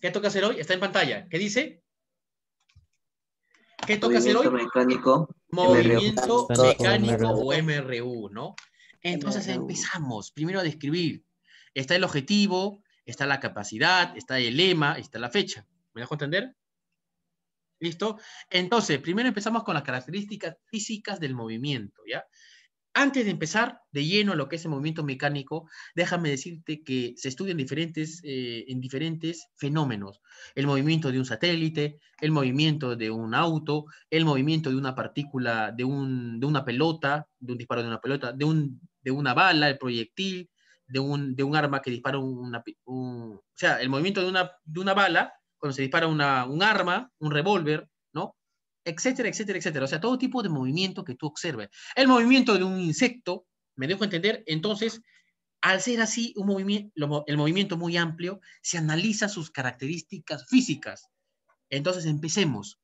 ¿Qué toca hacer hoy? Está en pantalla. ¿Qué dice? ¿Qué toca hacer hoy? Mecánico, Movimiento mecánico o MRU, ¿no? Entonces empezamos. Primero a describir. Está el objetivo, está la capacidad, está el lema, está la fecha. ¿Me dejo entender? ¿Listo? Entonces, primero empezamos con las características físicas del movimiento, ¿ya? Antes de empezar de lleno lo que es el movimiento mecánico, déjame decirte que se estudian diferentes, eh, en diferentes fenómenos. El movimiento de un satélite, el movimiento de un auto, el movimiento de una partícula, de, una pelota, de un disparo de una pelota, de, un, de una bala, el proyectil, de un, de un arma que dispara una... o sea, el movimiento de una, una bala, cuando se dispara un arma, un revólver, etcétera, etcétera, etcétera. O sea, todo tipo de movimiento que tú observes. El movimiento de un insecto, me dejo entender, entonces, al ser así un movimiento, el movimiento muy amplio, se analiza sus características físicas. Entonces, empecemos.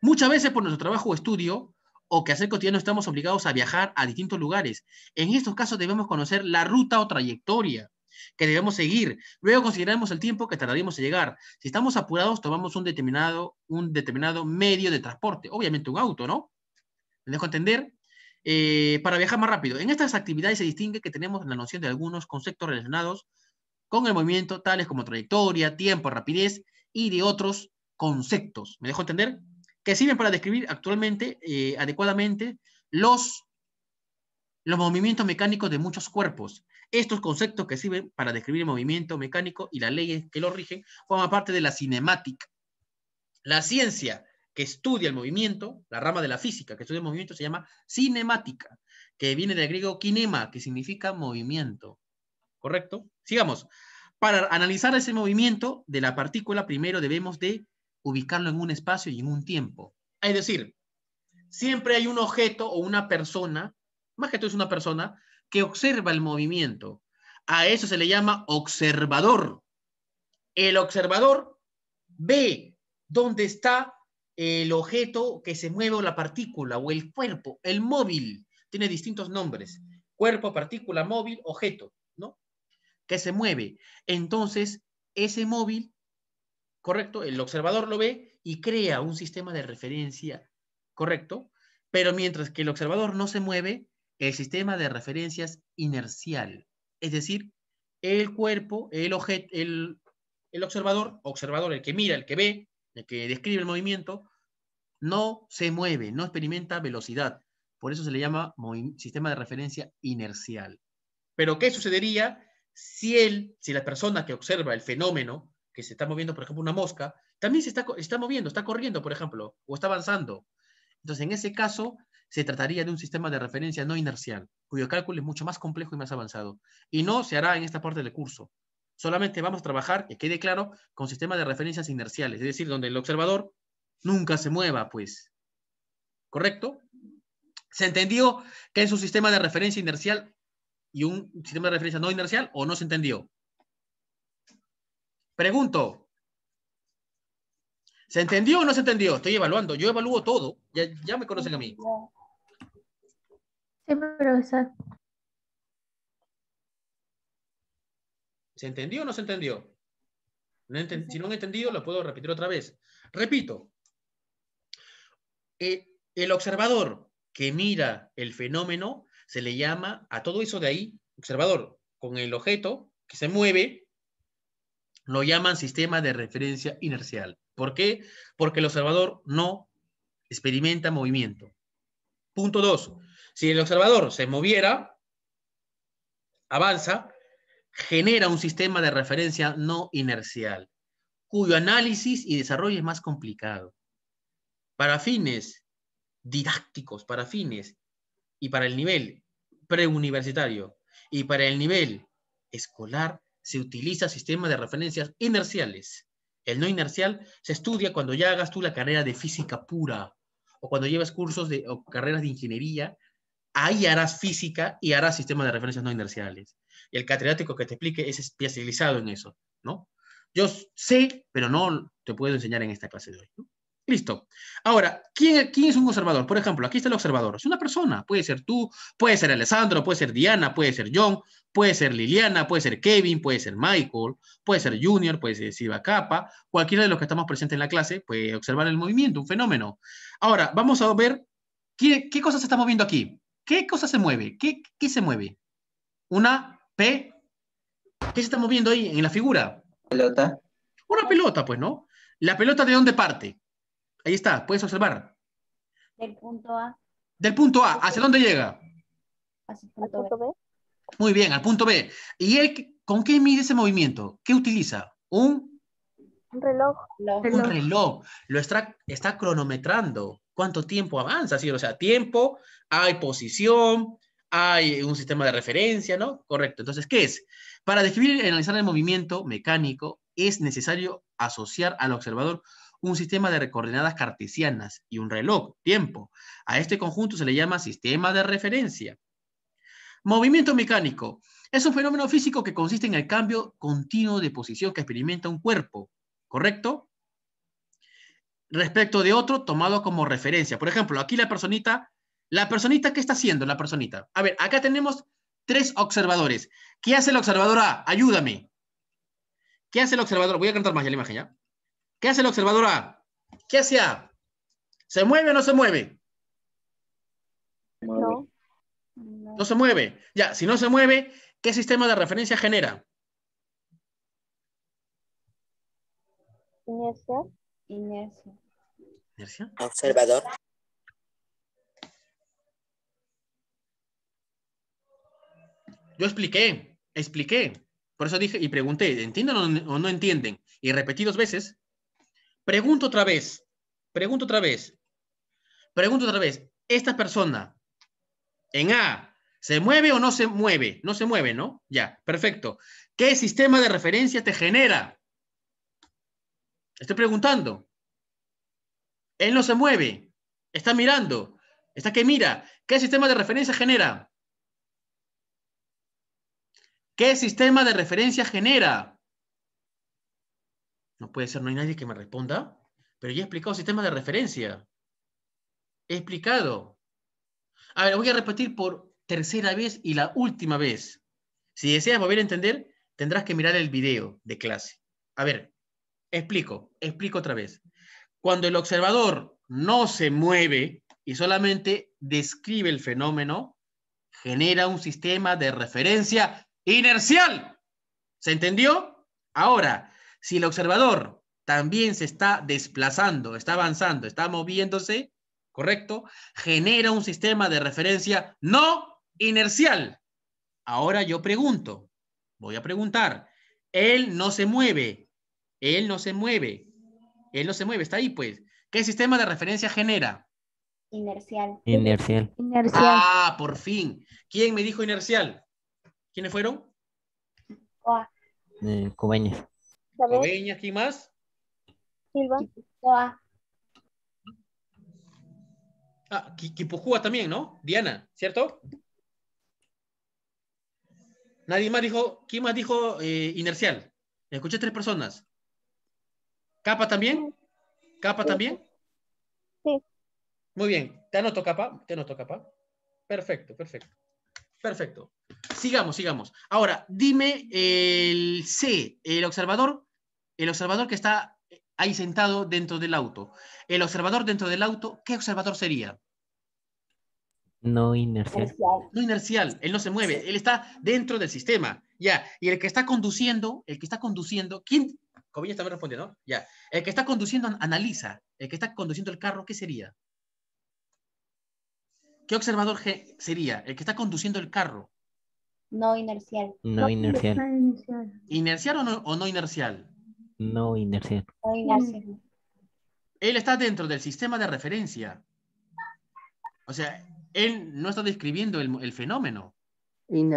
Muchas veces por nuestro trabajo o estudio o que hacer cotidiano estamos obligados a viajar a distintos lugares. En estos casos debemos conocer la ruta o trayectoria que debemos seguir. Luego consideramos el tiempo que tardaríamos en llegar. Si estamos apurados, tomamos un determinado, un determinado medio de transporte, obviamente un auto, ¿no? ¿Me dejo entender? Eh, para viajar más rápido. En estas actividades se distingue que tenemos la noción de algunos conceptos relacionados con el movimiento, tales como trayectoria, tiempo, rapidez y de otros conceptos. ¿Me dejo entender? Que sirven para describir actualmente eh, adecuadamente los, los movimientos mecánicos de muchos cuerpos. Estos conceptos que sirven para describir el movimiento mecánico y las leyes que lo rigen forman parte de la cinemática. La ciencia que estudia el movimiento, la rama de la física que estudia el movimiento se llama cinemática, que viene del griego kinema, que significa movimiento. ¿Correcto? Sigamos. Para analizar ese movimiento de la partícula, primero debemos de ubicarlo en un espacio y en un tiempo. Es decir, siempre hay un objeto o una persona, más que todo es una persona, que observa el movimiento. A eso se le llama observador. El observador ve dónde está el objeto que se mueve o la partícula o el cuerpo, el móvil. Tiene distintos nombres. Cuerpo, partícula, móvil, objeto, ¿no? Que se mueve. Entonces, ese móvil, correcto, el observador lo ve y crea un sistema de referencia, correcto, pero mientras que el observador no se mueve, el sistema de referencias inercial, es decir, el cuerpo, el, el, observador, observador, el que mira, el que ve, el que describe el movimiento, no se mueve, no experimenta velocidad. Por eso se le llama sistema de referencia inercial. Pero, ¿qué sucedería si él, si la persona que observa el fenómeno, que se está moviendo, por ejemplo, una mosca, también se está, está moviendo, está corriendo, por ejemplo, o está avanzando? Entonces, en ese caso, se trataría de un sistema de referencia no inercial, cuyo cálculo es mucho más complejo y más avanzado, y no se hará en esta parte del curso. Solamente vamos a trabajar, que quede claro, con sistemas de referencias inerciales, es decir, donde el observador nunca se mueva, pues. ¿Correcto? Se entendió que es un sistema de referencia inercial y un sistema de referencia no inercial o no se entendió. Pregunto. ¿Se entendió o no se entendió? Estoy evaluando. Yo evalúo todo. Ya, ya me conocen a mí. ¿Se entendió o no se entendió? Si no han entendido, lo puedo repetir otra vez. Repito. Eh, el observador que mira el fenómeno se le llama a todo eso de ahí, observador, con el objeto que se mueve, lo llaman sistema de referencia inercial. ¿Por qué? Porque el observador no experimenta movimiento. Punto dos, si el observador se moviera, avanza, genera un sistema de referencia no inercial, cuyo análisis y desarrollo es más complicado. Para fines didácticos, para fines y para el nivel preuniversitario y para el nivel escolar, se utiliza sistema de referencias inerciales. El no inercial se estudia cuando ya hagas tú la carrera de física pura o cuando llevas cursos de, o carreras de ingeniería Ahí harás física y harás sistemas de referencias no inerciales. Y el catedrático que te explique es especializado en eso, ¿no? Yo sé, pero no te puedo enseñar en esta clase de hoy. Listo. Ahora, ¿quién, ¿quién es un observador? Por ejemplo, aquí está el observador. Es una persona. Puede ser tú, puede ser Alessandro, puede ser Diana, puede ser John, puede ser Liliana, puede ser Kevin, puede ser Michael, puede ser Junior, puede ser Siva Capa. Cualquiera de los que estamos presentes en la clase puede observar el movimiento, un fenómeno. Ahora, vamos a ver qué, qué cosas estamos viendo aquí. ¿Qué cosa se mueve? ¿Qué, se mueve? Una P. ¿Qué se está moviendo ahí en la figura? Pelota. Una pelota, pues, ¿no? ¿La pelota de dónde parte? Ahí está, puedes observar. Del punto A. Del punto A, ¿hacia dónde llega? Al punto, B. Muy bien, al punto B. ¿Y él con qué mide ese movimiento? ¿Qué utiliza? Un, un reloj. Un reloj. Lo está, está cronometrando cuánto tiempo avanza, O sea, tiempo, hay posición, hay un sistema de referencia, ¿no? Correcto. Entonces, ¿qué es? Para describir y analizar el movimiento mecánico es necesario asociar al observador un sistema de coordenadas cartesianas y un reloj, tiempo. A este conjunto se le llama sistema de referencia. Movimiento mecánico. Es un fenómeno físico que consiste en el cambio continuo de posición que experimenta un cuerpo, ¿correcto? respecto de otro tomado como referencia. Por ejemplo, aquí la personita, la personita, ¿qué está haciendo la personita? A ver, acá tenemos tres observadores. ¿Qué hace el observador A? Ah, ayúdame. ¿Qué hace el observador? Voy a cantar más ya la imagen, ¿ya? ¿Qué hace el observador A? Ah, ¿Qué hace ah, ¿Se mueve o no se mueve? No. No se mueve. Ya, si no se mueve, ¿qué sistema de referencia genera? Inercia. Inercia. Observador. Yo expliqué, expliqué. Por eso dije y pregunté, ¿entienden o no entienden? Y repetí dos veces. Pregunto otra vez, pregunto otra vez, pregunto otra vez. Esta persona en A, ¿se mueve o no se mueve? No se mueve, ¿no? Ya, perfecto. ¿Qué sistema de referencia te genera? Estoy preguntando. Él no se mueve, está mirando, está que mira. ¿Qué sistema de referencia genera? ¿Qué sistema de referencia genera? No puede ser, no hay nadie que me responda, pero ya he explicado sistema de referencia. He explicado. A ver, voy a repetir por tercera vez y la última vez. Si deseas volver a entender, tendrás que mirar el video de clase. A ver, explico, explico otra vez. Cuando el observador no se mueve y solamente describe el fenómeno, genera un sistema de referencia inercial. ¿Se entendió? Ahora, si el observador también se está desplazando, está avanzando, está moviéndose, ¿correcto? Genera un sistema de referencia no inercial. Ahora yo pregunto, voy a preguntar, él no se mueve, él no se mueve, él no se mueve, está ahí, pues. ¿Qué sistema de referencia genera? Inercial. Inercial. Ah, por fin. ¿Quién me dijo inercial? ¿Quiénes fueron? Coa. Eh, ¿quién más? Silva. Coa. Ah, Kipujua también, ¿no? Diana, ¿cierto? Nadie más dijo, ¿quién más dijo eh, inercial? Escuché tres personas. ¿Capa también? ¿Capa también? Sí. Muy bien. Te anoto, capa. Te anoto, capa. Perfecto, perfecto. Perfecto. Sigamos, sigamos. Ahora, dime el C, el observador, el observador que está ahí sentado dentro del auto. El observador dentro del auto, ¿qué observador sería? No inercial. No inercial, él no se mueve, él está dentro del sistema. Ya, y el que está conduciendo, el que está conduciendo, ¿quién, Cobillas también responde, ¿no? Ya. El que está conduciendo, analiza. El que está conduciendo el carro, ¿qué sería? ¿Qué observador sería? El que está conduciendo el carro. No inercial. No, inercial. inercial. o no, inercial? No inercial. No inercial. Él está dentro del sistema de referencia. O sea, él no está describiendo el fenómeno.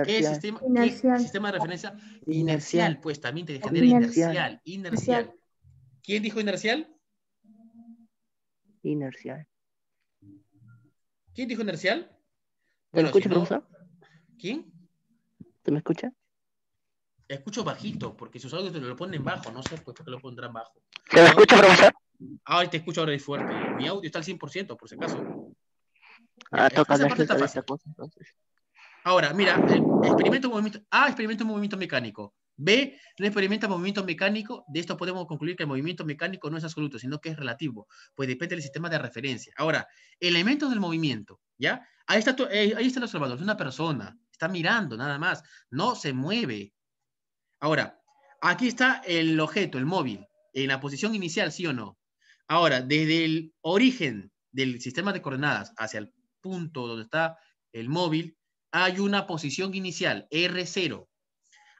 ¿Qué sistema, ¿qué sistema de referencia? Inercial, pues también te genera inercial. inercial. ¿Quién dijo inercial? Inercial. ¿Quién dijo inercial? ¿Te ¿Me escucha, profesor? ¿Quién? ¿Te me escucha? Escucho bajito, porque sus audios te lo ponen bajo, no sé pues, por qué lo pondrán bajo. ¿Te me escucha, profesor? Ay, te escucho ahora de fuerte. Mi audio está al 100%, por si acaso. Ah, este, toca cosa, entonces. Ahora, mira, eh, experimenta un movimiento, A, experimenta un movimiento mecánico. B, no experimenta movimiento mecánico. De esto podemos concluir que el movimiento mecánico no es absoluto, sino que es relativo, pues depende del sistema de referencia. Ahora, elementos del movimiento, ¿ya? Ahí está, eh, ahí está el observador, es una persona, está mirando nada más, no se mueve. Ahora, aquí está el objeto, el móvil, en la posición inicial, ¿sí o no? Ahora, desde el origen del sistema de coordenadas hacia el punto donde está el móvil, hay una posición inicial, R0.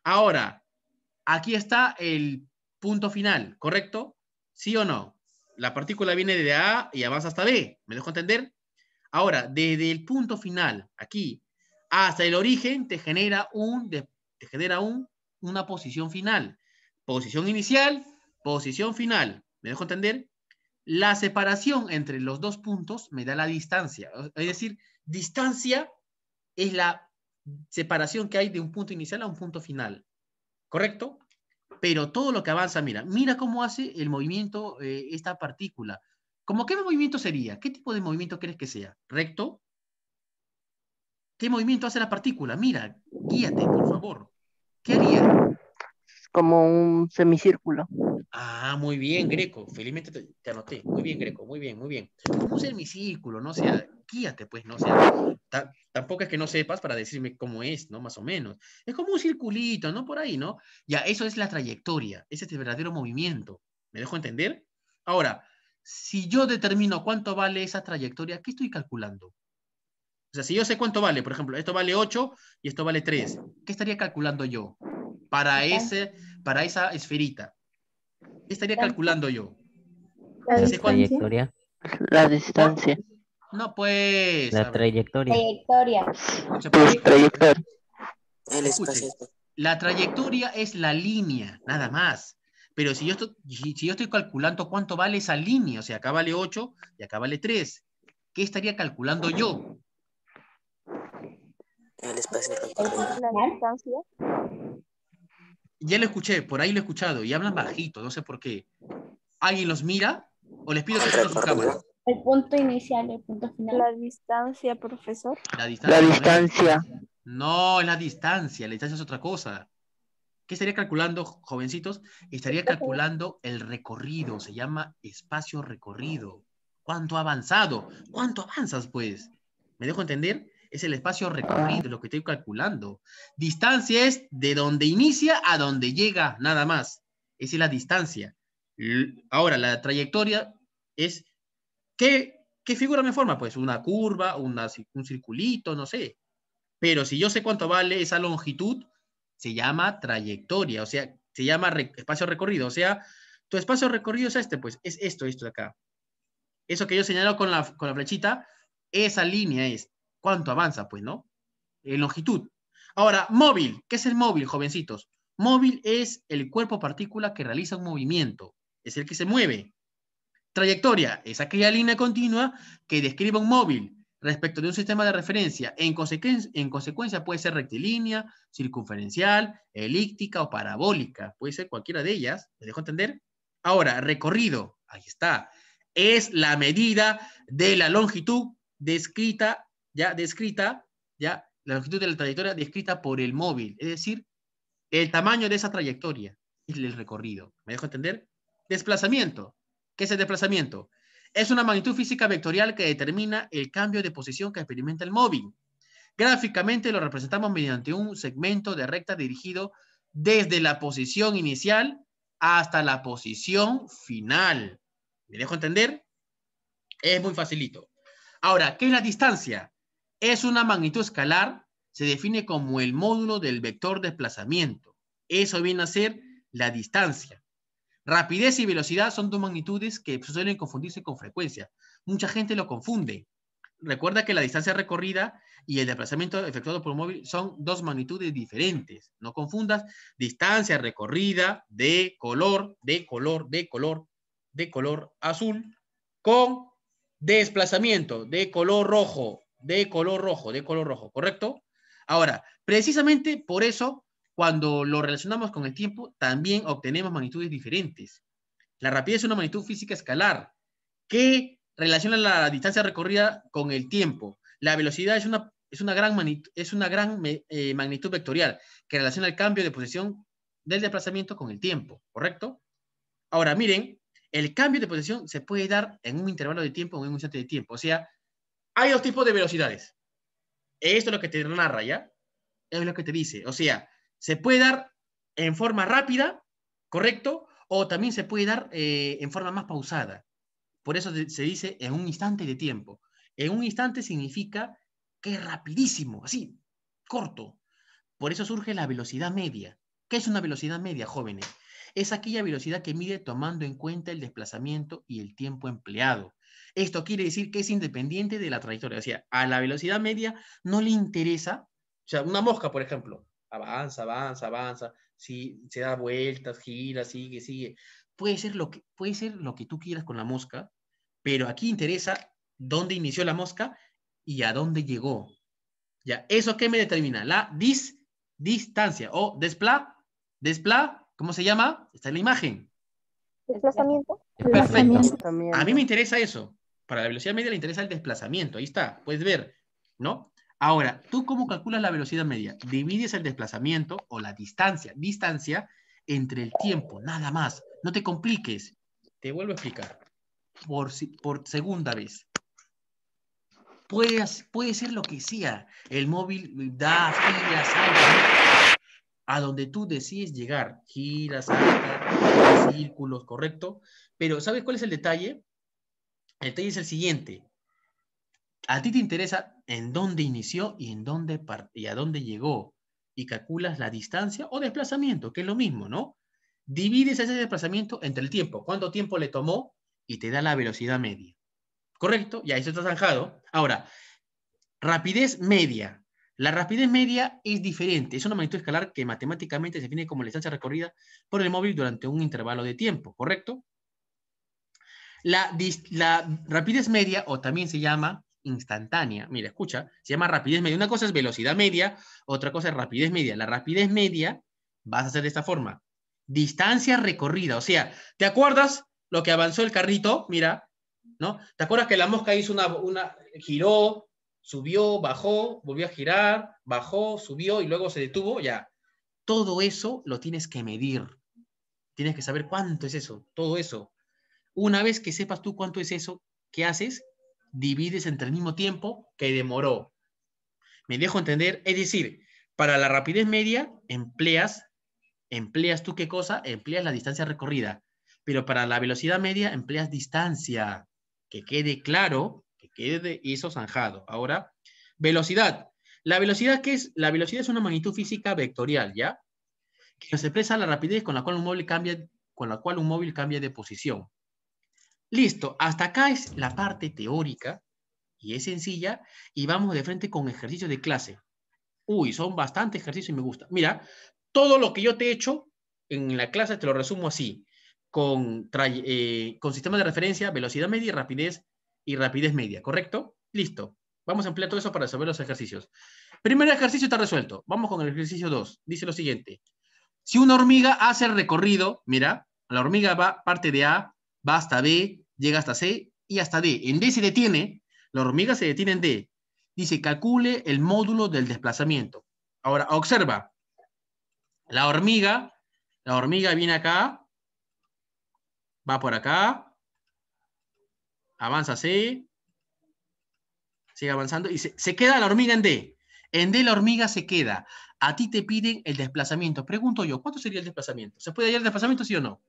Ahora, aquí está el punto final, ¿correcto? ¿Sí o no? La partícula viene de A y avanza hasta B, ¿me dejo entender? Ahora, desde el punto final, aquí, hasta el origen, te genera, un, te genera un, una posición final. Posición inicial, posición final, ¿me dejo entender? La separación entre los dos puntos me da la distancia, es decir, distancia es la separación que hay de un punto inicial a un punto final. ¿Correcto? Pero todo lo que avanza, mira, mira cómo hace el movimiento eh, esta partícula. ¿Cómo qué movimiento sería? ¿Qué tipo de movimiento crees que sea? ¿Recto? ¿Qué movimiento hace la partícula? Mira, guíate, por favor. ¿Qué haría? Como un semicírculo. Ah, muy bien, Greco. Felizmente te, anoté. Muy bien, Greco. Muy bien, muy bien. Un semicírculo, ¿no? sea, guíate, pues, ¿no? tampoco es que no sepas para decirme cómo es, ¿no? Más o menos. Es como un circulito, ¿no? Por ahí, ¿no? Ya, eso es la trayectoria, ese es el verdadero movimiento. ¿Me dejo entender? Ahora, si yo determino cuánto vale esa trayectoria, ¿qué estoy calculando? O sea, si yo sé cuánto vale, por ejemplo, esto vale 8 y esto vale 3, ¿qué estaría calculando yo para, ese, para esa esferita? ¿Qué estaría calculando yo? La distancia. La distancia. No, pues. La trayectoria. Trayectoria. Pues, pues, trayectoria. La trayectoria es la línea, nada más. Pero si yo, estoy, si yo estoy calculando cuánto vale esa línea, o sea, acá vale 8 y acá vale 3, ¿qué estaría calculando yo? Ya lo escuché, por ahí lo he escuchado, y hablan bajito, no sé por qué. ¿Alguien los mira? ¿O les pido que se su cámara? El punto inicial, el punto final. La distancia, profesor. La distancia. No, es la distancia. La distancia es otra cosa. ¿Qué estaría calculando, jovencitos? Estaría calculando el recorrido. Se llama espacio recorrido. ¿Cuánto ha avanzado? ¿Cuánto avanzas, pues? ¿Me dejo entender? Es el espacio recorrido lo que estoy calculando. Distancia es de donde inicia a donde llega, nada más. Esa es la distancia. Ahora, la trayectoria es ¿qué, figura me forma? Pues una curva, un circulito, no sé. Pero si yo sé cuánto vale esa longitud, se llama trayectoria, o sea, se llama espacio recorrido, o sea, tu espacio recorrido es este, pues es esto, esto de acá. Eso que yo señalo con la, con la flechita, esa línea es cuánto avanza, pues, ¿no? En eh, longitud. Ahora, móvil, ¿qué es el móvil, jovencitos? Móvil es el cuerpo partícula que realiza un movimiento, es el que se mueve. Trayectoria es aquella línea continua que describe un móvil respecto de un sistema de referencia. En, consecuencia, puede ser rectilínea, circunferencial, elíptica o parabólica. Puede ser cualquiera de ellas. ¿Me dejo entender? Ahora, recorrido. Ahí está. Es la medida de la longitud descrita, ya descrita, ya la longitud de la trayectoria descrita por el móvil. Es decir, el tamaño de esa trayectoria es el recorrido. ¿Me dejo entender? Desplazamiento. ¿Qué es el desplazamiento. Es una magnitud física vectorial que determina el cambio de posición que experimenta el móvil. Gráficamente lo representamos mediante un segmento de recta dirigido desde la posición inicial hasta la posición final. ¿Me dejo entender? Es muy facilito. Ahora, ¿qué es la distancia? Es una magnitud escalar, se define como el módulo del vector desplazamiento. Eso viene a ser la distancia. Rapidez y velocidad son dos magnitudes que suelen confundirse con frecuencia. Mucha gente lo confunde. Recuerda que la distancia recorrida y el desplazamiento efectuado por un móvil son dos magnitudes diferentes. No confundas distancia recorrida de color, de color, de color, de color azul con desplazamiento de color rojo, de color rojo, de color rojo, ¿correcto? Ahora, precisamente por eso cuando lo relacionamos con el tiempo, también obtenemos magnitudes diferentes. La rapidez es una magnitud física escalar que relaciona la distancia recorrida con el tiempo. La velocidad es una, es una gran, magnitud, es una gran eh, magnitud vectorial que relaciona el cambio de posición del desplazamiento con el tiempo, ¿correcto? Ahora, miren, el cambio de posición se puede dar en un intervalo de tiempo o en un instante de tiempo. O sea, hay dos tipos de velocidades. Esto es lo que te narra, ¿ya? Es lo que te dice. O sea, se puede dar en forma rápida, ¿correcto? O también se puede dar eh, en forma más pausada. Por eso se dice en un instante de tiempo. En un instante significa que es rapidísimo, así, corto. Por eso surge la velocidad media. ¿Qué es una velocidad media, jóvenes? Es aquella velocidad que mide tomando en cuenta el desplazamiento y el tiempo empleado. Esto quiere decir que es independiente de la trayectoria. O sea, a la velocidad media no le interesa, o sea, una mosca, por ejemplo, avanza, avanza, avanza, si se da vueltas, gira, sigue, sigue. Puede ser, lo que, puede ser lo que tú quieras con la mosca, pero aquí interesa dónde inició la mosca y a dónde llegó. Ya, ¿eso qué me determina? La dis, distancia o despla, despla, ¿cómo se llama? Está en la imagen. Desplazamiento. Perfecto. A mí me interesa eso. Para la velocidad media le interesa el desplazamiento. Ahí está, puedes ver, ¿no? Ahora, ¿tú cómo calculas la velocidad media? Divides el desplazamiento o la distancia, distancia entre el tiempo, nada más. No te compliques. Te vuelvo a explicar. Por, por segunda vez. Puede, puede ser lo que sea. El móvil da giras, a donde tú decides llegar. Giras, salta, círculos, correcto. Pero ¿sabes cuál es el detalle? El detalle es el siguiente. A ti te interesa en dónde inició y, en dónde y a dónde llegó. Y calculas la distancia o desplazamiento, que es lo mismo, ¿no? Divides ese desplazamiento entre el tiempo, cuánto tiempo le tomó y te da la velocidad media. ¿Correcto? Ya, eso está zanjado. Ahora, rapidez media. La rapidez media es diferente. Es una magnitud escalar que matemáticamente se define como la distancia recorrida por el móvil durante un intervalo de tiempo, ¿correcto? la rapidez media, o también se llama instantánea. Mira, escucha, se llama rapidez media. Una cosa es velocidad media, otra cosa es rapidez media. La rapidez media vas a hacer de esta forma. Distancia recorrida. O sea, ¿te acuerdas lo que avanzó el carrito? Mira, ¿no? ¿Te acuerdas que la mosca hizo una, una giró, subió, bajó, volvió a girar, bajó, subió y luego se detuvo? Ya. Todo eso lo tienes que medir. Tienes que saber cuánto es eso, todo eso. Una vez que sepas tú cuánto es eso, ¿qué haces? divides entre el mismo tiempo que demoró. Me dejo entender, es decir, para la rapidez media empleas, empleas tú qué cosa, empleas la distancia recorrida, pero para la velocidad media empleas distancia, que quede claro, que quede eso zanjado. Ahora, velocidad. La velocidad qué es, la velocidad es una magnitud física vectorial, ¿ya? Que nos expresa la rapidez con la cual un móvil cambia, con la cual un móvil cambia de posición. Listo, hasta acá es la parte teórica y es sencilla y vamos de frente con ejercicios de clase. Uy, son bastantes ejercicios y me gusta. Mira, todo lo que yo te he hecho en la clase te lo resumo así, con, eh, con sistema de referencia, velocidad media rapidez y rapidez media, ¿correcto? Listo. Vamos a emplear todo eso para resolver los ejercicios. Primer ejercicio está resuelto. Vamos con el ejercicio 2. Dice lo siguiente. Si una hormiga hace el recorrido, mira, la hormiga va parte de A, va hasta B, llega hasta C y hasta D. En D se detiene, la hormiga se detiene en D. Dice, calcule el módulo del desplazamiento. Ahora, observa. La hormiga, la hormiga viene acá, va por acá, avanza C, sigue avanzando y se, se, queda la hormiga en D. En D la hormiga se queda. A ti te piden el desplazamiento. Pregunto yo, ¿cuánto sería el desplazamiento? ¿Se puede hallar el desplazamiento, sí o no?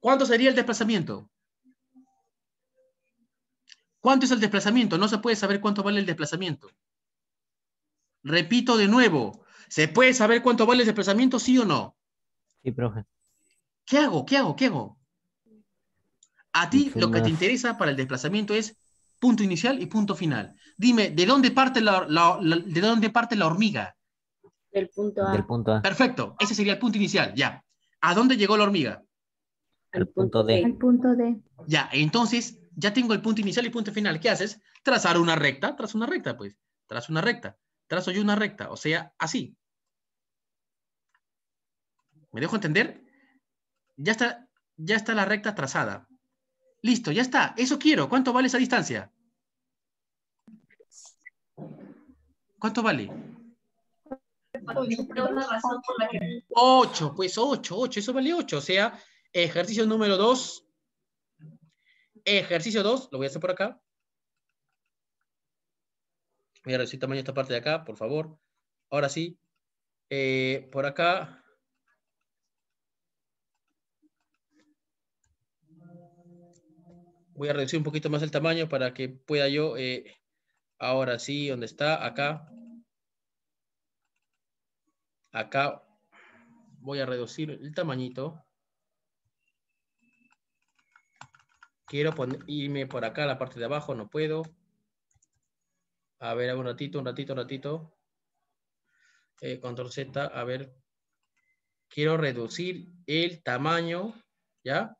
¿Cuánto sería el desplazamiento? ¿Cuánto es el desplazamiento? No se puede saber cuánto vale el desplazamiento. Repito de nuevo, ¿se puede saber cuánto vale el desplazamiento, sí o no? Sí, profe. ¿Qué hago? ¿Qué hago? ¿Qué hago? A ti lo que te interesa para el desplazamiento es punto inicial y punto final. Dime, ¿de dónde parte la, ¿de dónde parte la hormiga? Del punto A. Perfecto, ese sería el punto inicial, ya. ¿A dónde llegó la hormiga? al punto D. Al punto D. Ya, entonces ya tengo el punto inicial y punto final. ¿Qué haces? Trazar una recta, Trazo una recta, pues. Trazo una recta. Trazo yo una recta, o sea, así. ¿Me dejo entender? Ya está, ya está la recta trazada. Listo, ya está. Eso quiero. ¿Cuánto vale esa distancia? ¿Cuánto vale? 8, pues 8, 8, eso vale 8, o sea, Ejercicio número 2. Ejercicio 2, lo voy a hacer por acá. Voy a reducir tamaño esta parte de acá, por favor. Ahora sí. Eh, por acá. Voy a reducir un poquito más el tamaño para que pueda yo, eh, ahora sí, donde está, acá. Acá voy a reducir el tamañito. Quiero irme por acá, la parte de abajo, no puedo. A ver, un ratito, un ratito, un ratito. Eh, control Z, a ver. Quiero reducir el tamaño, ¿ya?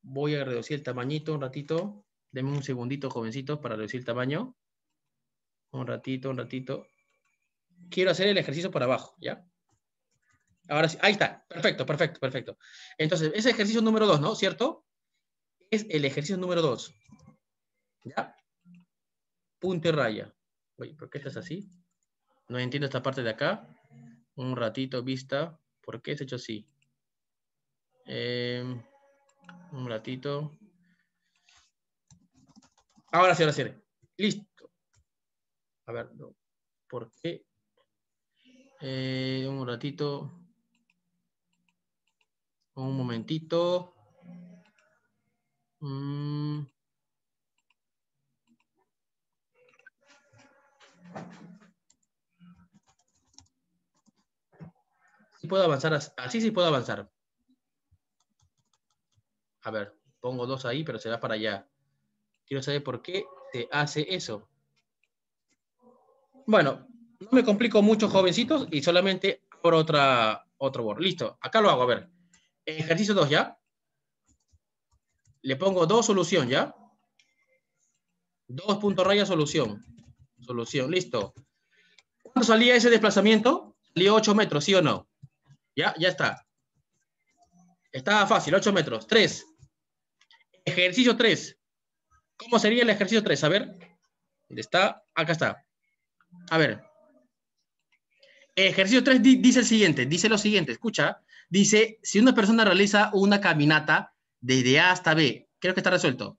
Voy a reducir el tamañito un ratito. Denme un segundito, jovencito, para reducir el tamaño. Un ratito, un ratito. Quiero hacer el ejercicio para abajo, ¿ya? Ahora sí, ahí está. Perfecto, perfecto, perfecto. Entonces, ese ejercicio número dos, ¿no? ¿Cierto? es el ejercicio número 2. ¿Ya? Punto y raya. Oye, ¿por qué estás así? No entiendo esta parte de acá. Un ratito, vista. ¿Por qué es hecho así? Em, un ratito. Ahora sí, ahora sí. Listo. A ver, ¿por qué? Eh, un ratito. Un momentito. Mm. puedo avanzar, así ah, sí puedo avanzar. A ver, pongo dos ahí, pero se va para allá. Quiero saber por qué se hace eso. Bueno, no me complico mucho, jovencitos, y solamente por otra, otro board Listo, acá lo hago, a ver. Ejercicio 2 ya le pongo dos, solución, ¿ya? Dos punto raya solución. Solución, listo. ¿Cuándo salía ese desplazamiento? Salió 8 metros, ¿sí o no? Ya, ya está. Estaba fácil, 8 metros. 3. Ejercicio 3. ¿Cómo sería el ejercicio 3? A ver. ¿Dónde está? Acá está. A ver. Ejercicio 3 dice el siguiente, dice lo siguiente, escucha. Dice, si una persona realiza una caminata desde A hasta B. Creo que está resuelto.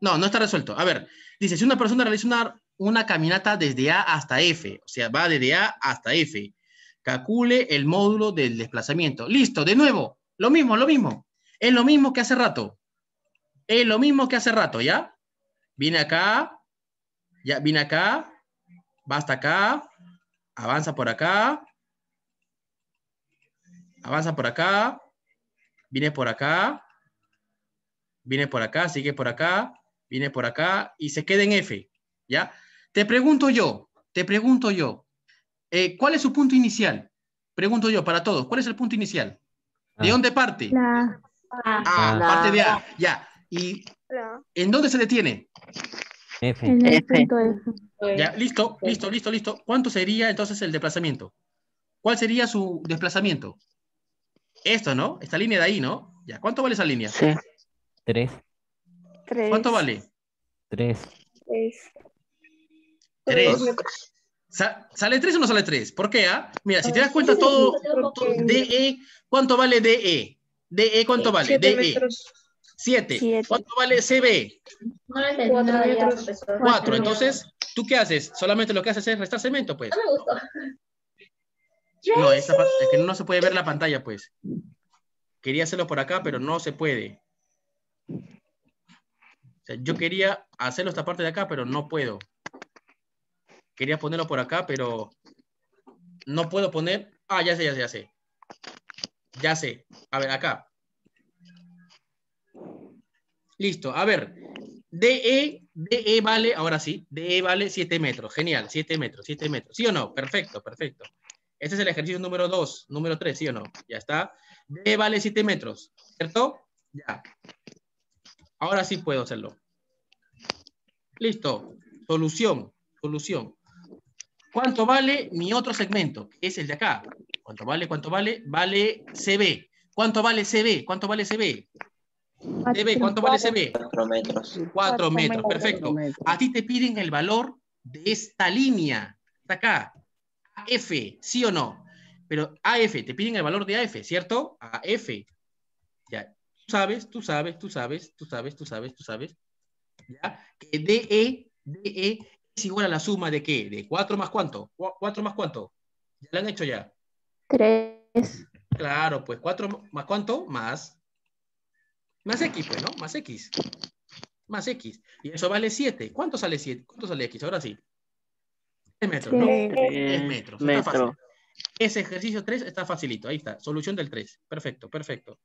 No, no está resuelto. A ver, dice, si una persona realiza una, caminata desde A hasta F, o sea, va desde A hasta F, calcule el módulo del desplazamiento. Listo, de nuevo, lo mismo, lo mismo. Es lo mismo que hace rato. Es lo mismo que hace rato, ¿ya? Viene acá, ya viene acá, va hasta acá, avanza por acá, avanza por acá, viene por acá, viene por acá, sigue por acá, viene por acá y se queda en F, ¿ya? Te pregunto yo, te pregunto yo, eh, ¿cuál es su punto inicial? Pregunto yo para todos, ¿cuál es el punto inicial? ¿De ah. dónde parte? La. Ah, parte de A, ya. ¿Y en dónde se detiene? F. En F. listo, listo, listo, listo. ¿Cuánto sería entonces el desplazamiento? ¿Cuál sería su desplazamiento? Esto, ¿no? Esta línea de ahí, ¿no? Ya, ¿cuánto vale esa línea? Tres. ¿Cuánto vale? Tres. Tres. Tres. ¿Sale tres o no sale tres? ¿Por qué? Ah? Mira, si te ah, das cuenta todo, DE, e, ¿cuánto vale DE? DE, e. ¿cuánto vale? Siete DE. 7. ¿Cuánto vale CB? Cuatro. Entonces, ¿tú qué haces? Solamente lo que haces es restar cemento, pues. No, es que no se puede ver la pantalla, pues. Quería hacerlo por acá, pero no se puede. yo quería hacerlo esta parte de acá, pero no puedo. Quería ponerlo por acá, pero no puedo poner. Ah, ya sé, ya sé, ya sé. Ya sé. A ver, acá. Listo. A ver. DE, e, DE e vale, ahora sí, DE e vale 7 metros. Genial, 7 metros, 7 metros. ¿Sí o no? Perfecto, perfecto. Este es el ejercicio número 2, número 3, ¿sí o no? Ya está. D vale 7 metros, ¿cierto? Ya. Ahora sí puedo hacerlo. Listo. Solución, solución. ¿Cuánto vale mi otro segmento? Que es el de acá. ¿Cuánto vale? ¿Cuánto vale? Vale CB. ¿Cuánto vale CB? ¿Cuánto vale CB? CB, ¿cuánto vale CB? Cuatro metros. 4 metros, perfecto. A ti te piden el valor de esta línea. Está acá f sí o no. Pero AF, te piden el valor de AF, ¿cierto? AF. Ya, tú sabes, tú sabes, tú sabes, tú sabes, tú sabes, tú sabes. ¿Ya? Que DE, DE es igual a la suma de qué? De 4 más cuánto? 4 más cuánto? Ya lo han hecho ya. 3. Claro, pues 4 más cuánto? Más. Más X, pues, ¿no? Más X. Más X. Y eso vale 7. ¿Cuánto sale 7? ¿Cuánto sale X? Ahora sí. 3 metros, ¿no? metros. Metro. Está fácil. Ese ejercicio 3 está facilito. Ahí está. Solución del 3. Perfecto, perfecto.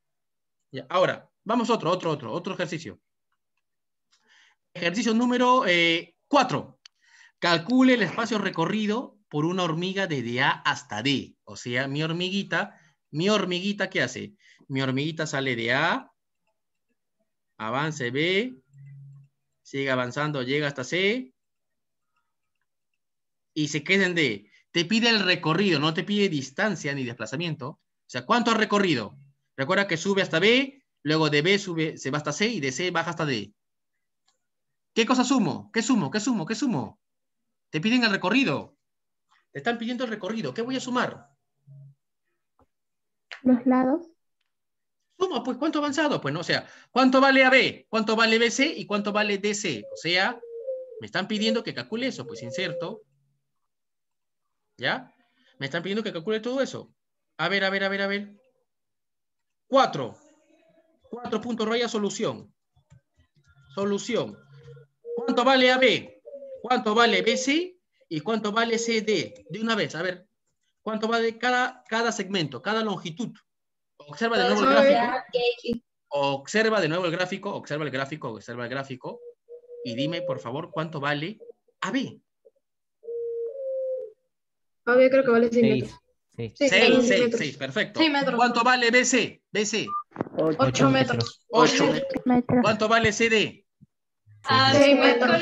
Ahora, vamos otro, otro, otro, otro ejercicio. Ejercicio número 4. Eh, Calcule el espacio recorrido por una hormiga desde A hasta D. O sea, mi hormiguita, mi hormiguita, ¿qué hace? Mi hormiguita sale de A, avance B, sigue avanzando, llega hasta C, y se queden de, te pide el recorrido, no te pide distancia ni desplazamiento. O sea, ¿cuánto ha recorrido? Recuerda que sube hasta B, luego de B sube, se va hasta C y de C baja hasta D. ¿Qué cosa sumo? ¿Qué sumo? ¿Qué sumo? ¿Qué sumo? Te piden el recorrido. Te están pidiendo el recorrido. ¿Qué voy a sumar? Los lados. ¿Sumo? pues, ¿cuánto avanzado? Pues no, o sea, ¿cuánto vale AB? ¿Cuánto vale BC? ¿Y cuánto vale DC? O sea, me están pidiendo que calcule eso. Pues inserto, ¿Ya? Me están pidiendo que calcule todo eso. A ver, a ver, a ver, a ver. Cuatro. Cuatro puntos raya solución. Solución. ¿Cuánto vale AB? ¿Cuánto vale BC? ¿Y cuánto vale CD? De una vez, a ver. ¿Cuánto vale cada, cada segmento, cada longitud? Observa de nuevo el gráfico. Observa de nuevo el gráfico, observa el gráfico, observa el gráfico. Y dime, por favor, cuánto vale AB. Yo creo que vale 6 metros. 6, 6, 6, perfecto. ¿Cuánto vale BC? BC. 8 metros. 8 metros. ¿Cuánto vale CD? 6 metros.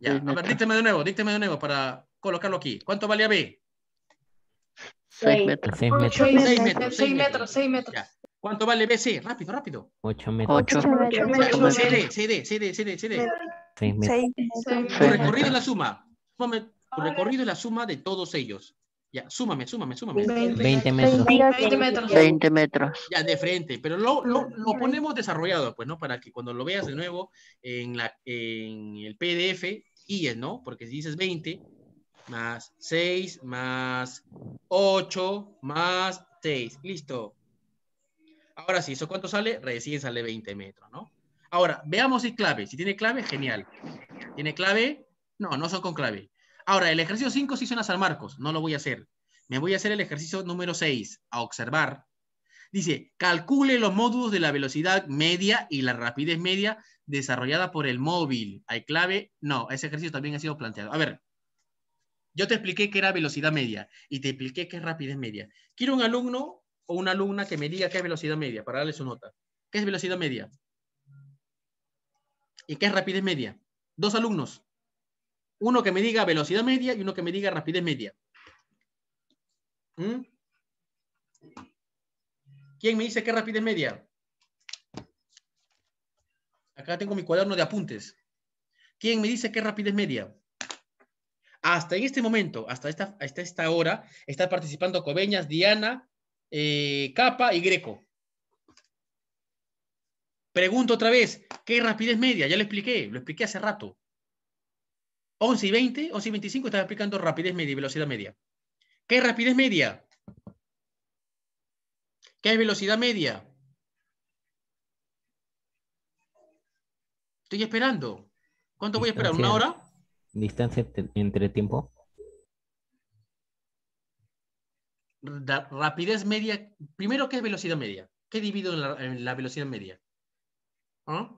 Ya, a ver, de nuevo, dícteme de nuevo para colocarlo aquí. ¿Cuánto vale AB? 6 metros. 6 metros. 6 metros. 6 metros. 6 metros. ¿Cuánto vale BC? Rápido, rápido. 8 metros. 8 metros. CD, CD, CD, CD, CD. 6 metros. Recorrido la suma. Tu recorrido es la suma de todos ellos. Ya, súmame, súmame, súmame. 20 metros. 20 metros. 20 metros. Ya, de frente. Pero lo, lo, ponemos desarrollado, pues, ¿no? Para que cuando lo veas de nuevo en, la, en el PDF, guíes, ¿no? Porque si dices 20, más 6, más 8, más 6. Listo. Ahora sí, ¿eso cuánto sale? Recién sale 20 metros, ¿no? Ahora, veamos si clave. Si tiene clave, genial. ¿Tiene clave? No, no son con clave. Ahora, el ejercicio 5 sí suena a San Marcos, no lo voy a hacer. Me voy a hacer el ejercicio número 6, a observar. Dice, calcule los módulos de la velocidad media y la rapidez media desarrollada por el móvil. Hay clave, no, ese ejercicio también ha sido planteado. A ver, yo te expliqué que era velocidad media y te expliqué que es rapidez media. Quiero un alumno o una alumna que me diga qué es velocidad media para darle su nota. ¿Qué es velocidad media? ¿Y qué es rapidez media? Dos alumnos uno que me diga velocidad media y uno que me diga rapidez media. ¿Mm? ¿Quién me dice qué rapidez media? Acá tengo mi cuaderno de apuntes. ¿Quién me dice qué rapidez media? Hasta en este momento, hasta esta, esta hora, está participando Cobeñas, Diana, eh, Capa y Greco. Pregunto otra vez, ¿qué rapidez media? Ya lo expliqué, lo expliqué hace rato. 11 y 20, 11 y 25 estás aplicando rapidez media y velocidad media. ¿Qué es rapidez media? ¿Qué es velocidad media? Estoy esperando. ¿Cuánto voy a esperar? ¿Una hora? Distancia entre tiempo. La rapidez media. Primero, ¿qué es velocidad media? ¿Qué divido en la, velocidad media? ¿Ah?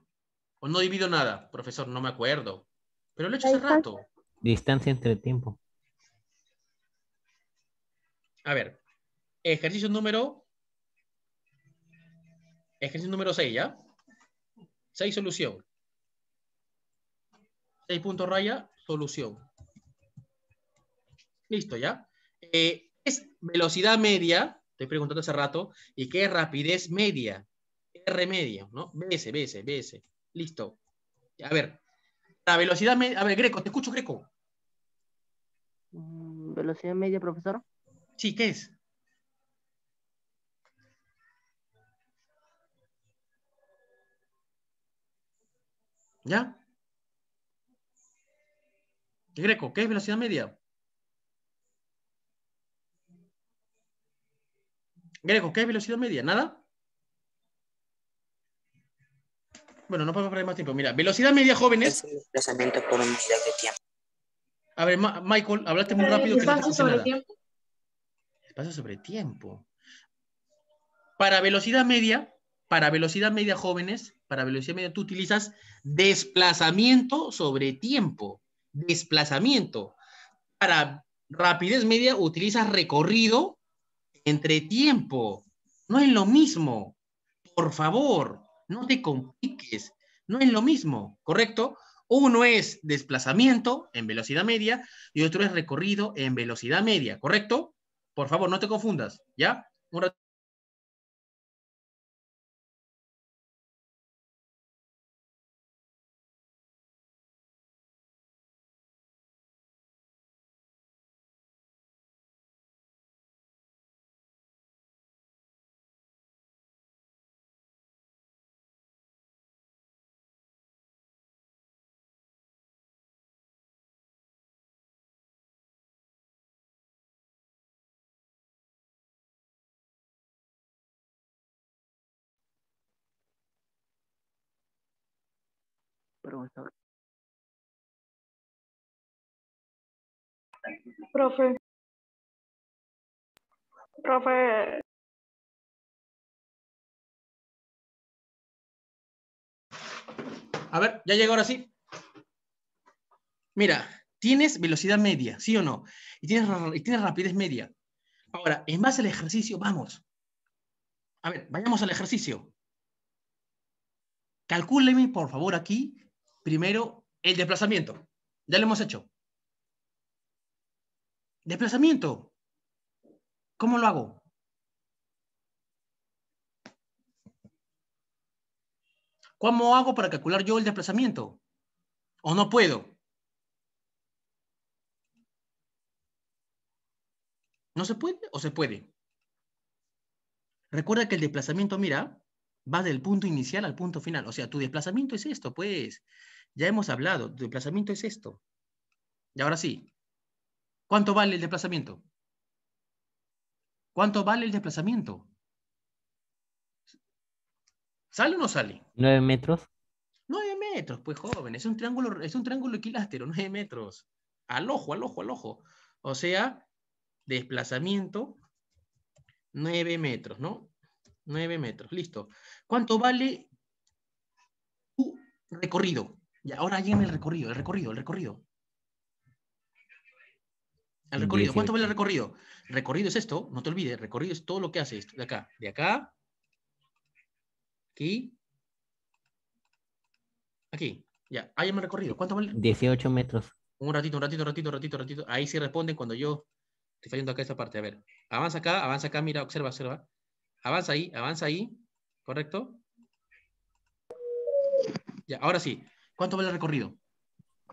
¿O no divido nada? Profesor, no me acuerdo. Pero lo he hecho hace rato. Distancia entre el tiempo. A ver, ejercicio número. Ejercicio número 6, ¿ya? 6 solución. 6 puntos raya, solución. Listo, ¿ya? Eh, es velocidad media, estoy preguntando hace rato, y qué es rapidez media. R media, ¿no? BS, BS, BS. Listo. A ver, la velocidad media. A ver, Greco, te escucho, Greco. Mm, ¿Velocidad media, profesor? Sí, ¿qué es? ¿Ya? Greco, ¿qué es velocidad media? Greco, ¿qué es velocidad media? ¿Nada? Bueno, no podemos perder más tiempo. Mira, velocidad media jóvenes. Este desplazamiento por unidad de tiempo. A ver, Michael, hablaste muy rápido. Espacio sobre tiempo. Espacio sobre tiempo. Para velocidad media, para velocidad media jóvenes, para velocidad media tú utilizas desplazamiento sobre tiempo. Desplazamiento. Para rapidez media utilizas recorrido entre tiempo. No es lo mismo. Por favor, no te compliques, no es lo mismo, ¿correcto? Uno es desplazamiento en velocidad media y otro es recorrido en velocidad media, ¿correcto? Por favor, no te confundas, ¿ya? Profe. Profe. A ver, ya llegó, ahora sí. Mira, tienes velocidad media, ¿sí o no? Y tienes, y tienes rapidez media. Ahora, en base al ejercicio, vamos. A ver, vayamos al ejercicio. Calcúleme, por favor, aquí Primero, el desplazamiento. Ya lo hemos hecho. Desplazamiento. ¿Cómo lo hago? ¿Cómo hago para calcular yo el desplazamiento? ¿O no puedo? ¿No se puede o se puede? Recuerda que el desplazamiento, mira, va del punto inicial al punto final. O sea, tu desplazamiento es esto, pues. Ya hemos hablado, desplazamiento es esto. Y ahora sí, ¿cuánto vale el desplazamiento? ¿Cuánto vale el desplazamiento? ¿Sale o no sale? Nueve metros. Nueve metros, pues joven, es un triángulo, es un triángulo equilátero, nueve metros. Al ojo, al ojo, al ojo. O sea, desplazamiento, nueve metros, ¿no? Nueve metros, listo. ¿Cuánto vale tu recorrido? Y ahora en el recorrido, el recorrido, el recorrido. El recorrido, ¿cuánto vale el recorrido? recorrido es esto, no te olvides, recorrido es todo lo que hace esto. de acá, de acá, aquí, aquí, ya, ahí el recorrido, ¿cuánto vale? 18 metros. Un ratito, un ratito, un ratito, un ratito, un ratito, ahí sí responden cuando yo estoy fallando acá esta parte, a ver, avanza acá, avanza acá, mira, observa, observa, avanza ahí, avanza ahí, ¿correcto? Ya, ahora sí, ¿Cuánto vale el recorrido?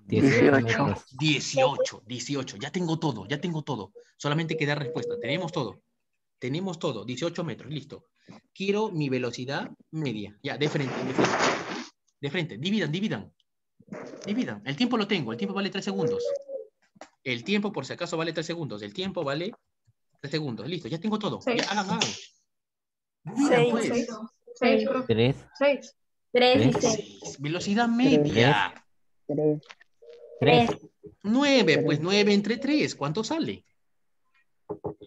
18. 18, 18. Ya tengo todo, ya tengo todo. Solamente queda respuesta. Tenemos todo. Tenemos todo. 18 metros, listo. Quiero mi velocidad media. Ya, de frente, de frente. De frente. Dividan, dividan. Dividan. El tiempo lo tengo. El tiempo vale tres segundos. El tiempo, por si acaso, vale tres segundos. El tiempo vale 3 segundos. Listo, ya tengo todo. Ya, hagan, hagan. Seis. Pues. 3 y 6. Velocidad media. 3. 3. 9, pues 9 entre 3. ¿Cuánto sale?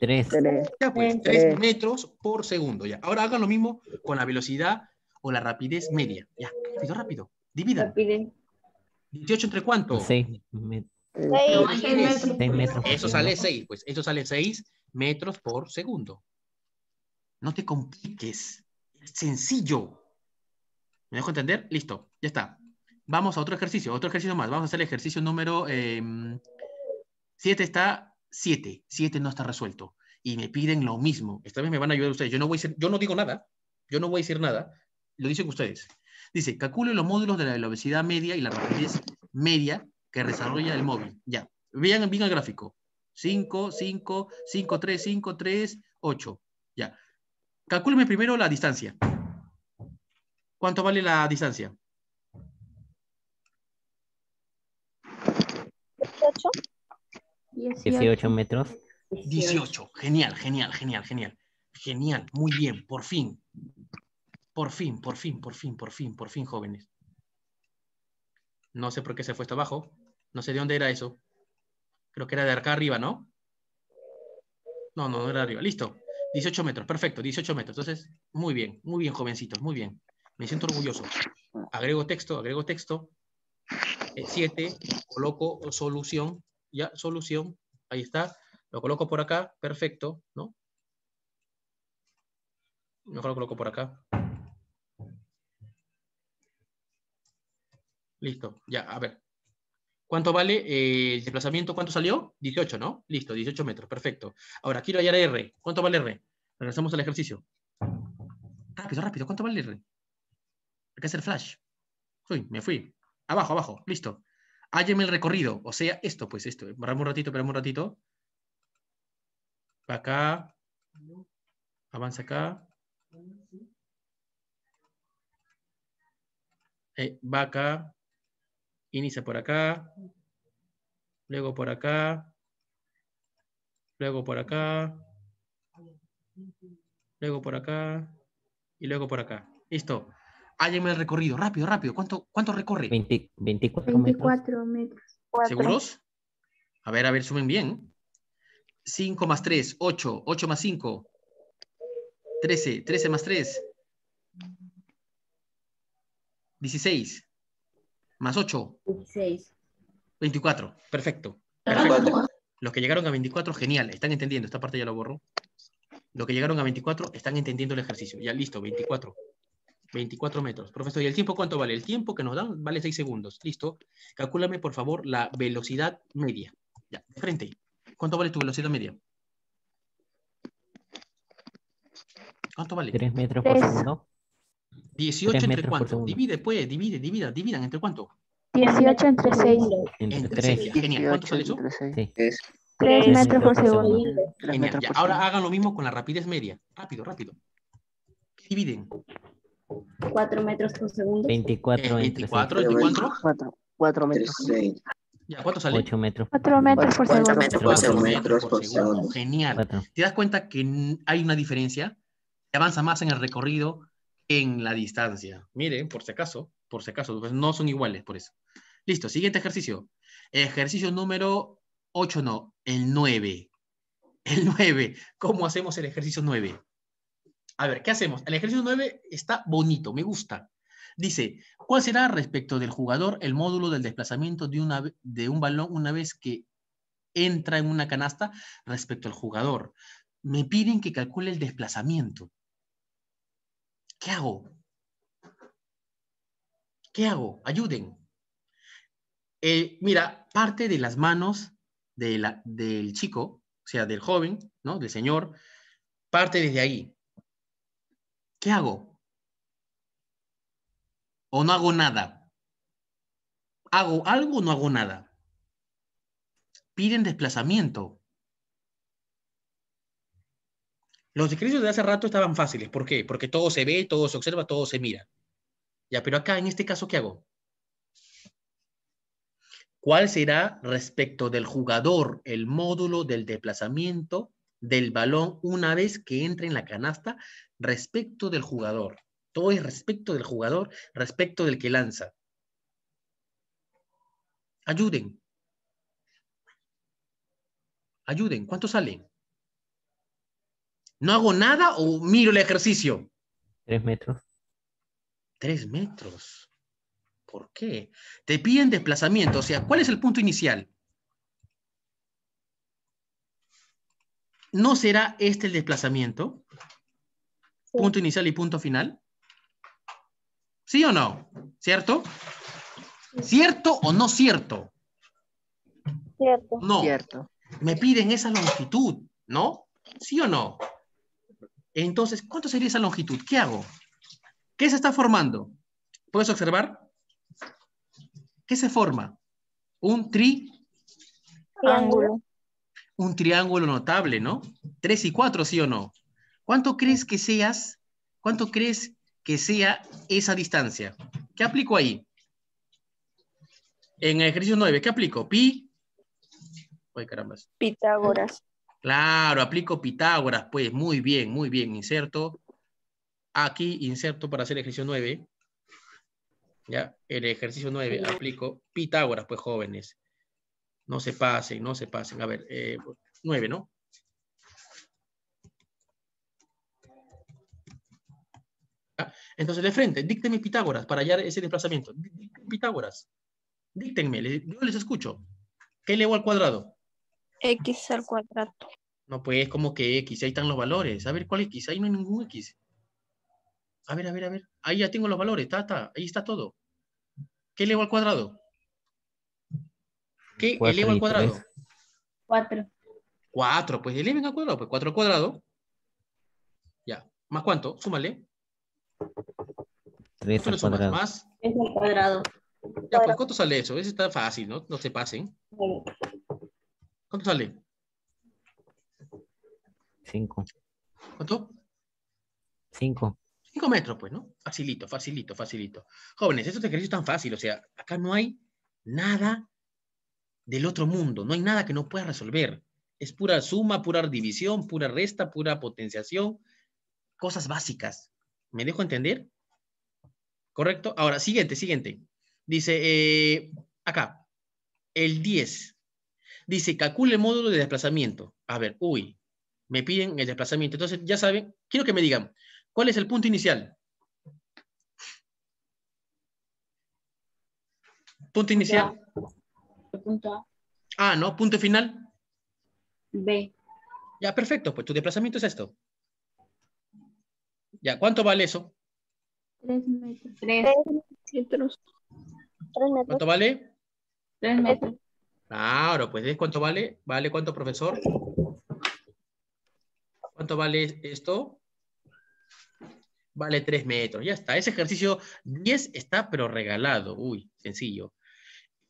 3. Ya pues, 3 metros por segundo. Ya. Ahora hagan lo mismo con la velocidad o la rapidez media. Ya, rápido, rápido. Dividan. 18 entre cuánto? 6 6 metros. Eso sale 6, pues eso sale 6 metros por segundo. No te compliques. Es sencillo. ¿Me dejo entender? Listo, ya está. Vamos a otro ejercicio, otro ejercicio más. Vamos a hacer el ejercicio número 7 em, está 7. 7 no está resuelto. Y me piden lo mismo. Esta vez me van a ayudar ustedes. Yo no voy a yo no digo nada. Yo no voy a decir nada. Lo dicen ustedes. Dice, calcule los módulos de la velocidad media y la rapidez media que desarrolla el móvil. Ya. Vean bien el gráfico. 5, 5, 5, 3, 5, 3, 8. Ya. Calcúleme primero la distancia. ¿Cuánto vale la distancia? 18. metros. 18. Genial, genial, genial, genial. Genial, muy bien, por fin. Por fin, por fin, por fin, por fin, por fin, jóvenes. No sé por qué se fue hasta abajo. No sé de dónde era eso. Creo que era de acá arriba, ¿no? No, no, no era arriba. Listo. 18 metros, perfecto, 18 metros. Entonces, muy bien, muy bien, jovencitos, muy bien me siento orgulloso. Agrego texto, agrego texto, 7, coloco solución, ya, solución, ahí está, lo coloco por acá, perfecto, ¿no? Mejor lo coloco por acá. Listo, ya, a ver. ¿Cuánto vale eh, el desplazamiento? ¿Cuánto salió? 18, ¿no? Listo, 18 metros, perfecto. Ahora, quiero hallar R. ¿Cuánto vale R? Regresamos al ejercicio. Rápido, ah, rápido, ¿cuánto vale R? Hay que hacer flash. Uy, me fui. Abajo, abajo. Listo. Hálleme el recorrido. O sea, esto, pues esto. Paramos un ratito, esperamos un ratito. Va Acá. Avanza acá. Eh, va acá. Inicia por acá. Luego por acá. Luego por acá. Luego por acá. Y luego por acá. Listo. Háganme el recorrido, rápido, rápido. ¿Cuánto, cuánto recorre? 20, 24, 24 metros. ¿Seguros? A ver, a ver, sumen bien. 5 más 3, 8. 8 más 5, 13. 13 más 3, 16. Más 8. 16. 24. Perfecto. Perfecto. Los que llegaron a 24, genial. Están entendiendo. Esta parte ya la borro. Los que llegaron a 24 están entendiendo el ejercicio. Ya listo, 24. 24 metros. Profesor, ¿y el tiempo cuánto vale? El tiempo que nos dan vale 6 segundos. Listo. Calcúlame, por favor, la velocidad media. Ya, de frente. ¿Cuánto vale tu velocidad media? ¿Cuánto vale? 3 metros por segundo. 18 entre cuánto? Divide, pues, divide, divida, dividan entre cuánto. 18 entre 6. Entre, 3. Genial. ¿Cuánto sale eso? 3. metros por segundo. Genial. ahora hagan lo mismo con la rapidez media. Rápido, rápido. Dividen. 4 metros por segundo. 24. 24, 4, 4 metros. 3, ya, ¿cuánto sale? 8 metros. 4 metros por segundo. 4 metros por segundo. Genial. ¿Te das cuenta que hay una diferencia? Se avanza más en el recorrido que en la distancia. Miren, por si acaso, por si acaso, pues no son iguales por eso. Listo, siguiente ejercicio. Ejercicio número 8, no, el 9. El 9. ¿Cómo hacemos el ejercicio 9? A ver, ¿qué hacemos? El ejercicio 9 está bonito, me gusta. Dice, ¿cuál será respecto del jugador el módulo del desplazamiento de, un balón una vez que entra en una canasta respecto al jugador? Me piden que calcule el desplazamiento. ¿Qué hago? ¿Qué hago? Ayuden. Eh, mira, parte de las manos del chico, o sea, del joven, ¿no? Del señor, parte desde ahí. ¿Qué hago? ¿O no hago nada? ¿Hago algo o no hago nada? Piden desplazamiento. Los ejercicios de hace rato estaban fáciles. ¿Por qué? Porque todo se ve, todo se observa, todo se mira. Ya, pero acá, en este caso, ¿qué hago? ¿Cuál será respecto del jugador el módulo del desplazamiento del balón una vez que entre en la canasta respecto del jugador. Todo es respecto del jugador, respecto del que lanza. Ayuden. Ayuden. ¿Cuánto salen? ¿No hago nada o miro el ejercicio? Tres metros. Tres metros. ¿Por qué? Te piden desplazamiento. O sea, ¿cuál es el punto inicial? ¿No será este el desplazamiento? Punto inicial y punto final. ¿Sí o no? ¿Cierto? ¿Cierto o no cierto? Cierto. No. Cierto. Me piden esa longitud, ¿no? ¿Sí o no? Entonces, ¿cuánto sería esa longitud? ¿Qué hago? ¿Qué se está formando? ¿Puedes observar? ¿Qué se forma? Un Triángulo un triángulo notable, ¿no? Tres y cuatro, ¿sí o no? ¿Cuánto crees que seas? ¿Cuánto crees que sea esa distancia? ¿Qué aplico ahí? En el ejercicio 9, ¿qué aplico? Pi. Ay, caramba. Pitágoras. Claro, aplico Pitágoras, pues muy bien, muy bien. Inserto. Aquí inserto para hacer el ejercicio 9. Ya, el ejercicio 9, aplico Pitágoras, pues jóvenes. No se pasen, no se pasen. A ver, eh, nueve, ¿no? Ah, entonces, de frente, díctenme Pitágoras para hallar ese desplazamiento. Pitágoras. Díctenme, yo les escucho. ¿Qué elevo al cuadrado? X al cuadrado. No, pues, como que X? Ahí están los valores. A ver, ¿cuál X? Ahí no hay ningún X. A ver, a ver, a ver. Ahí ya tengo los valores. Está, Ahí está todo. ¿Qué elevo al cuadrado? ¿Qué? Cuatro eleva al cuadrado. Cuatro. Cuatro, pues eleven al cuadrado, pues cuatro al cuadrado. Ya. ¿Más cuánto? Súmale. Tres al cuadrado. Más. Tres al cuadrado. Ya, pues, ¿cuánto sale eso? Eso está fácil, ¿no? No se pasen. ¿Cuánto sale? Cinco. ¿Cuánto? Cinco. Cinco metros, pues, ¿no? Facilito, facilito, facilito. Jóvenes, estos ejercicios tan fácil, o sea, acá no hay nada del otro mundo. No hay nada que no pueda resolver. Es pura suma, pura división, pura resta, pura potenciación, cosas básicas. ¿Me dejo entender? ¿Correcto? Ahora, siguiente, siguiente. Dice, eh, acá, el 10. Dice, calcule el módulo de desplazamiento. A ver, uy, me piden el desplazamiento. Entonces, ya saben, quiero que me digan, ¿cuál es el punto inicial? Punto inicial punto A. Ah, ¿no? ¿Punto final? B. Ya, perfecto. Pues tu desplazamiento es esto. Ya, ¿cuánto vale eso? Tres metros. Tres metros. ¿Cuánto vale? Tres metros. Claro, pues ¿es cuánto vale? ¿Vale cuánto, profesor? ¿Cuánto vale esto? Vale tres metros. Ya está. Ese ejercicio 10 está, pero regalado. Uy, sencillo.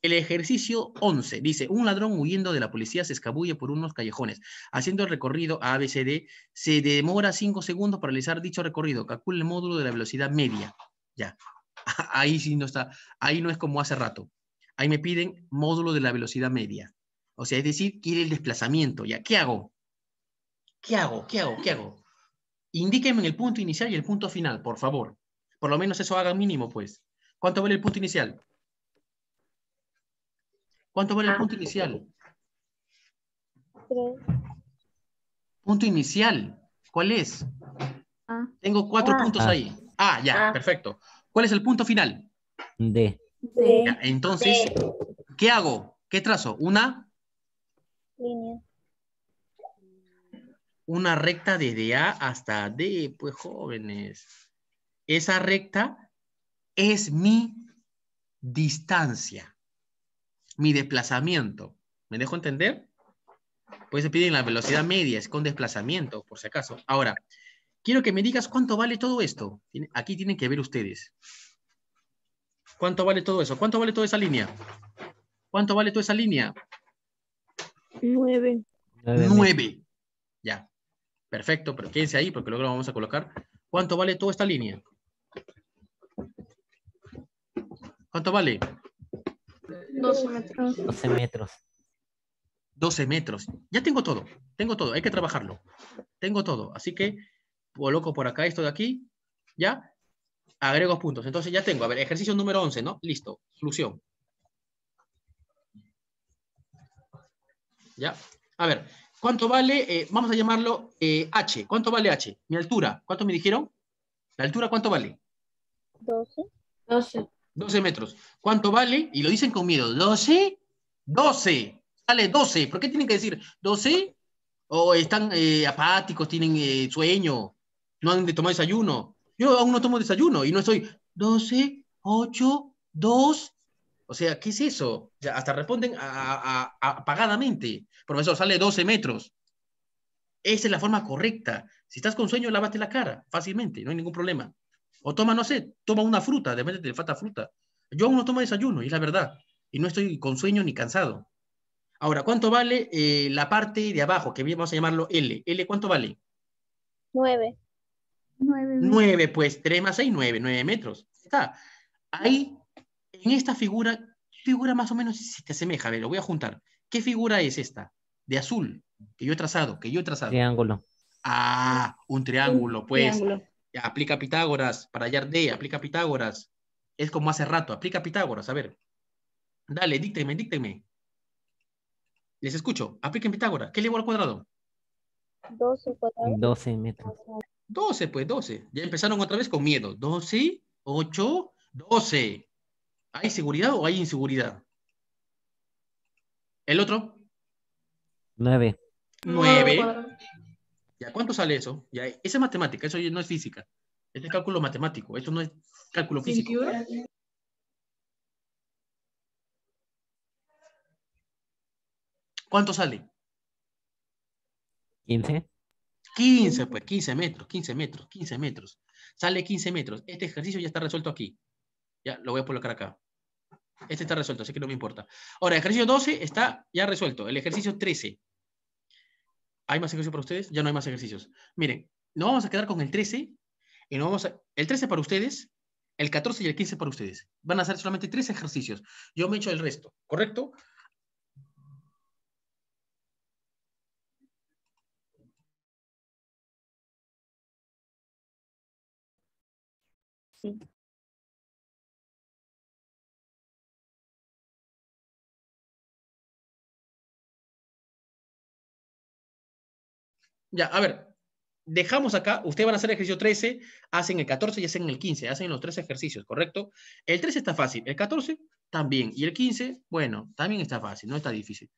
El ejercicio 11 dice, un ladrón huyendo de la policía se escabulle por unos callejones, haciendo el recorrido a ABCD, se demora 5 segundos para realizar dicho recorrido, calcule el módulo de la velocidad media. Ya, ahí sí no está, ahí no es como hace rato. Ahí me piden módulo de la velocidad media. O sea, es decir, quiere el desplazamiento. Ya, ¿qué hago? ¿Qué hago? ¿Qué hago? ¿Qué hago? Indíquenme el punto inicial y el punto final, por favor. Por lo menos eso haga mínimo, pues. ¿Cuánto vale el punto inicial? ¿Cuánto vale el ah. punto inicial? Punto inicial. ¿Cuál es? Ah. Tengo cuatro ah. puntos ahí. Ah, ya, perfecto. ¿Cuál es el punto final? D. entonces, ¿qué hago? ¿Qué trazo? ¿Una? Línea. Una recta desde A hasta D, pues jóvenes. Esa recta es mi distancia mi desplazamiento. ¿Me dejo entender? Pues se piden la velocidad media, es con desplazamiento, por si acaso. Ahora, quiero que me digas cuánto vale todo esto. Aquí tienen que ver ustedes. ¿Cuánto vale todo eso? ¿Cuánto vale toda esa línea? ¿Cuánto vale toda esa línea? Nueve. Nueve. Ya. Perfecto, pero quédense ahí porque luego lo vamos a colocar. ¿Cuánto vale toda esta línea? ¿Cuánto vale? 12 metros. 12 metros. 12 metros. Ya tengo todo, tengo todo, hay que trabajarlo. Tengo todo, así que coloco por acá esto de aquí, ¿ya? Agrego puntos. Entonces ya tengo, a ver, ejercicio número 11, ¿no? Listo, solución. ¿Ya? A ver, ¿cuánto vale? Eh, vamos a llamarlo eh, H. ¿Cuánto vale H? Mi altura, ¿cuánto me dijeron? ¿La altura cuánto vale? 12. 12. 12 metros. ¿Cuánto vale? Y lo dicen con miedo. ¿12? 12. Sale 12. ¿Por qué tienen que decir 12? ¿O están eh, apáticos, tienen eh, sueño, no han de tomar desayuno? Yo aún no tomo desayuno y no estoy 12, 8, 2. O sea, ¿qué es eso? hasta responden a, apagadamente. Profesor, sale 12 metros. Esa es la forma correcta. Si estás con sueño, lávate la cara fácilmente, no hay ningún problema. O toma, no sé, toma una fruta, de repente te falta fruta. Yo aún no tomo desayuno, y es la verdad. Y no estoy con sueño ni cansado. Ahora, ¿cuánto vale eh, la parte de abajo, que vamos a llamarlo L? ¿L cuánto vale? Nueve. Nueve, pues Tres más seis, nueve. Nueve metros. Está. Ahí, en esta figura, figura más o menos se te asemeja? A ver, lo voy a juntar. ¿Qué figura es esta? De azul, que yo he trazado, que yo he trazado. Triángulo. Ah, un triángulo, pues. Triángulo. Ya, aplica Pitágoras para hallar D, aplica Pitágoras. Es como hace rato, aplica Pitágoras, a ver. Dale, díctenme, díctenme. Les escucho, apliquen Pitágoras. ¿Qué es igual al cuadrado? 12 cuadrado. 12 metros. 12, pues 12. Ya empezaron otra vez con miedo. 12, 8, 12. ¿Hay seguridad o hay inseguridad? ¿El otro? 9. 9 cuánto sale eso? Ya, esa es matemática, eso no es física. Este es cálculo matemático, esto no es cálculo físico. ¿Cuánto sale? 15. 15, pues 15 metros, 15 metros, 15 metros. Sale 15 metros. Este ejercicio ya está resuelto aquí. Ya lo voy a colocar acá. Este está resuelto, así que no me importa. Ahora, el ejercicio 12 está ya resuelto. El ejercicio 13. ¿Hay más ejercicios para ustedes? Ya no hay más ejercicios. Miren, nos vamos a quedar con el 13 y nos vamos el 13 para ustedes, el 14 y el 15 para ustedes. Van a hacer solamente tres ejercicios. Yo me echo el resto, ¿correcto? Sí. Ya, a ver, dejamos acá, ustedes van a hacer el ejercicio 13, hacen el 14 y hacen el 15, hacen los tres ejercicios, ¿correcto? El 13 está fácil, el 14 también, y el 15, bueno, también está fácil, no está difícil.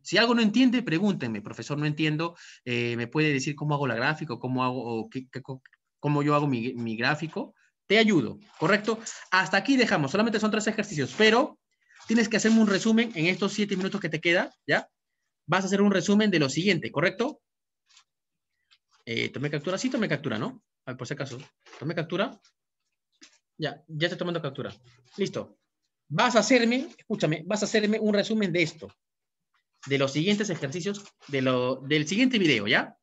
Si algo no entiende, pregúntenme, profesor, no entiendo, eh, me puede decir cómo hago la gráfica, cómo hago, o cómo yo hago mi, mi gráfico, te ayudo, ¿correcto? Hasta aquí dejamos, solamente son tres ejercicios, pero tienes que hacerme un resumen en estos siete minutos que te queda, ¿ya? Vas a hacer un resumen de lo siguiente, ¿correcto? Eh, tomé captura, sí tomé captura, ¿no? A ah, ver, por si acaso. Tomé captura. Ya, ya estoy tomando captura. Listo. Vas a hacerme, escúchame, vas a hacerme un resumen de esto. De los siguientes ejercicios, de lo, del siguiente video, ¿ya?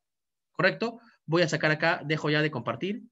¿Correcto? Voy a sacar acá, dejo ya de compartir.